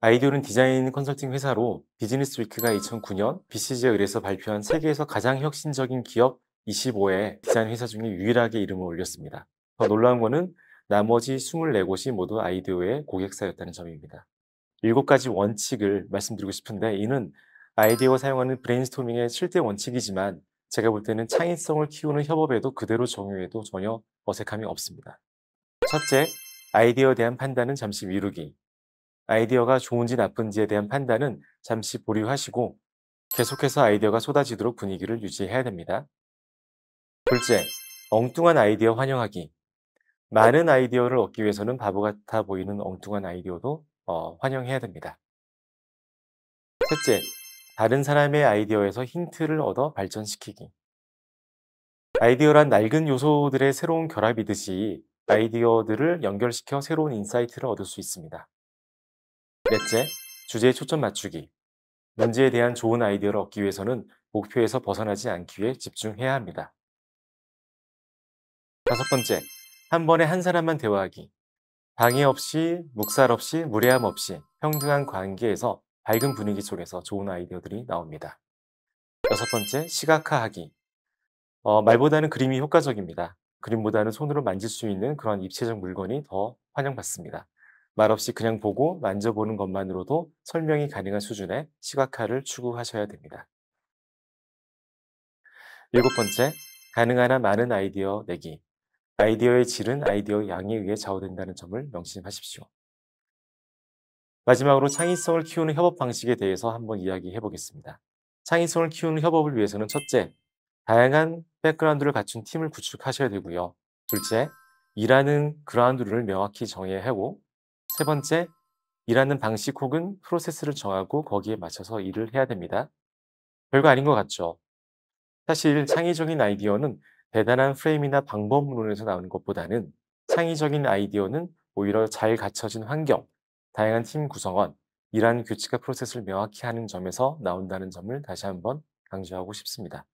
아이디어는 디자인 컨설팅 회사로 비즈니스 위크가 2009년 BCG에 의뢰서 발표한 세계에서 가장 혁신적인 기업 25의 디자인 회사 중에 유일하게 이름을 올렸습니다. 더 놀라운 것은 나머지 24곳이 모두 아이디어의 고객사였다는 점입니다. 7가지 원칙을 말씀드리고 싶은데 이는 아이디어 사용하는 브레인스토밍의 실제 원칙이지만 제가 볼 때는 창의성을 키우는 협업에도 그대로 적용해도 전혀 어색함이 없습니다. 첫째, 아이디어에 대한 판단은 잠시 미루기. 아이디어가 좋은지 나쁜지에 대한 판단은 잠시 보류하시고 계속해서 아이디어가 쏟아지도록 분위기를 유지해야 됩니다. 둘째, 엉뚱한 아이디어 환영하기. 많은 아이디어를 얻기 위해서는 바보 같아 보이는 엉뚱한 아이디어도 어, 환영해야 됩니다. 셋째, 다른 사람의 아이디어에서 힌트를 얻어 발전시키기. 아이디어란 낡은 요소들의 새로운 결합이듯이 아이디어들을 연결시켜 새로운 인사이트를 얻을 수 있습니다. 넷째, 주제에 초점 맞추기. 문제에 대한 좋은 아이디어를 얻기 위해서는 목표에서 벗어나지 않기 위해 집중해야 합니다. 다섯 번째, 한 번에 한 사람만 대화하기. 방해 없이, 묵살 없이, 무례함 없이 평등한 관계에서 밝은 분위기 속에서 좋은 아이디어들이 나옵니다. 여섯 번째, 시각화하기. 어, 말보다는 그림이 효과적입니다. 그림보다는 손으로 만질 수 있는 그런 입체적 물건이 더 환영받습니다. 말없이 그냥 보고 만져보는 것만으로도 설명이 가능한 수준의 시각화를 추구하셔야 됩니다. 일곱 번째, 가능한 한 많은 아이디어 내기. 아이디어의 질은 아이디어 양에 의해 좌우된다는 점을 명심하십시오. 마지막으로 창의성을 키우는 협업 방식에 대해서 한번 이야기해 보겠습니다. 창의성을 키우는 협업을 위해서는 첫째, 다양한 백그라운드를 갖춘 팀을 구축하셔야 되고요. 둘째, 일하는 그라운드를 명확히 정의 하고 세 번째, 일하는 방식 혹은 프로세스를 정하고 거기에 맞춰서 일을 해야 됩니다. 별거 아닌 것 같죠? 사실 창의적인 아이디어는 대단한 프레임이나 방법론에서 나오는 것보다는 창의적인 아이디어는 오히려 잘 갖춰진 환경, 다양한 팀 구성원, 일하는 규칙과 프로세스를 명확히 하는 점에서 나온다는 점을 다시 한번 강조하고 싶습니다.